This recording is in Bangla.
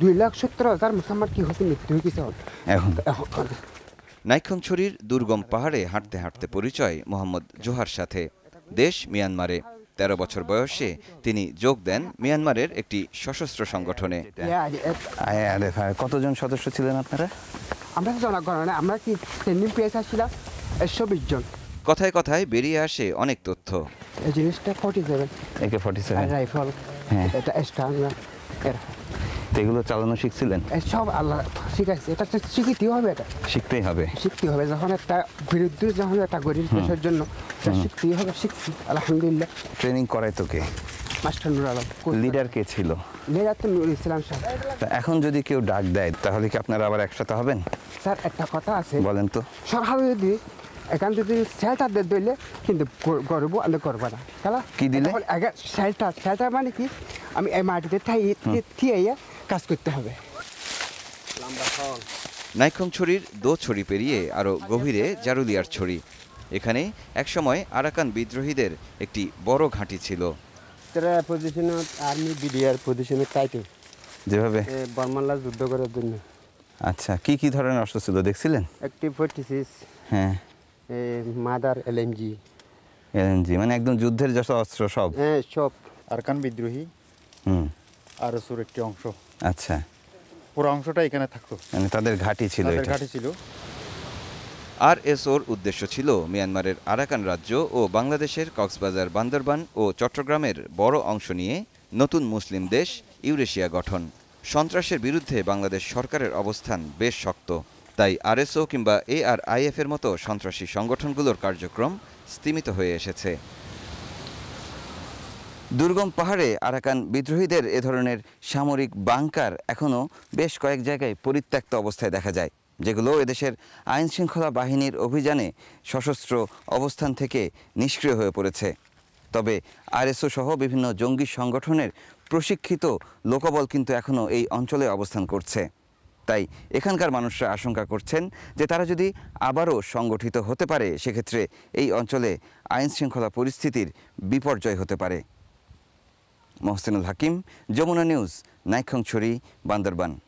দুই লাখ সত্তর হাজার মুসলমান কি হতে মৃত্যু হয়ে গেছে এখন নাইক্ষংছড়ির দুর্গম পাহাড়ে হাঁটতে হাঁটতে পরিচয় মোহাম্মদ জোহার সাথে দেশ মিয়ানমারে তেরো বছর বয়সে তিনি যোগ দেন মিয়ানমারের একটি সশস্ত্র সংগঠনে কতজন সদস্য ছিলেন আপনারা আমরা তো জনগণনা মানে আমরা কি ট্রেনিং পেয়েছি আসছিলাম একশো বিশ জন কথায় কথায় বেরিয়ে আসে অনেক তথ্য এই জিনিসটা forty seven AK forty seven rifle হ্যাঁ এটা স্টাংরা এরা এগুলো চালানো শিখছিলেন সব আল্লাহ শিখাইছে এটা তো শিখিতেই হবে এটা শিখতেই হবে শিখতেই হবে যখন একটা বিরুদ্ধে যখন একটা গরিব দেশের জন্য শিখতেই হবে শিখছি আলহামদুলিল্লাহ ট্রেনিং করায় তোকে মাস্টার নুর আলম লিডার কে ছিল লিডার তো নুর ইসলাম স্যার এখন যদি কেউ ডাক দেয় তাহলে কি আপনারা আবার একসাথে হবেন স্যার একটা কথা আছে বলেন তো সকালে যদি এখান থেকে শেলটার দিয়ে দিলে কিন্তু গরব আমি করবো না খেলা কি দিলে আগে শেলটার শেলটার মানে কি আমি এই মাটিতে থিয়ে কাজ করতে হবে নাইক্ষং ছড়ির দো ছড়ি পেরিয়ে আরও গভীরে জারুলিয়ার ছড়ি এখানে একসময় আরাকান বিদ্রোহীদের একটি বড় ঘাঁটি ছিল তারা পজিশনত আর্মি বিডিআর পজিশনে চাইতো যেভাবে বর্মাল্লা যুদ্ধ করার জন্য আচ্ছা কি কি ধরনের অস্ত্র ছিল দেখছিলেন একটি ফোর্টি সিক্স হ্যাঁ মাদার এলএমজি এলএমজি মানে একদম যুদ্ধের যত অস্ত্র সব হ্যাঁ সব আরকান বিদ্রোহী হুম আরসুর একটি অংশ আচ্ছা পুরো অংশটা এখানে থাকতো মানে তাদের ঘাঁটি ছিল এটা ঘাঁটি ছিল আর এসওর উদ্দেশ্য ছিল মিয়ানমারের আরাকান রাজ্য ও বাংলাদেশের কক্সবাজার বান্দরবান ও চট্টগ্রামের বড় অংশ নিয়ে নতুন মুসলিম দেশ ইউরেশিয়া গঠন সন্ত্রাসের বিরুদ্ধে বাংলাদেশ সরকারের অবস্থান বেশ শক্ত তাই আরএসও কিংবা এআরআইএফ এর মতো সন্ত্রাসী সংগঠনগুলোর কার্যক্রম স্তিমিত হয়ে এসেছে দুর্গম পাহাড়ে আরাকান বিদ্রোহীদের এ ধরনের সামরিক বাংকার এখনও বেশ কয়েক জায়গায় পরিত্যক্ত অবস্থায় দেখা যায় যেগুলো এদেশের আইন শৃঙ্খলা বাহিনীর অভিযানে সশস্ত্র অবস্থান থেকে নিষ্ক্রিয় হয়ে পড়েছে তবে আরএসও সহ বিভিন্ন জঙ্গি সংগঠনের প্রশিক্ষিত লোকবল কিন্তু এখনও এই অঞ্চলে অবস্থান করছে তাই এখানকার মানুষরা আশঙ্কা করছেন যে তারা যদি আবারও সংগঠিত হতে পারে সেক্ষেত্রে এই অঞ্চলে আইন শৃঙ্খলা পরিস্থিতির বিপর্যয় হতে পারে মহসিনুল হাকিম যমুনা নিউজ নাইক্ষংছড়ি বান্দরবান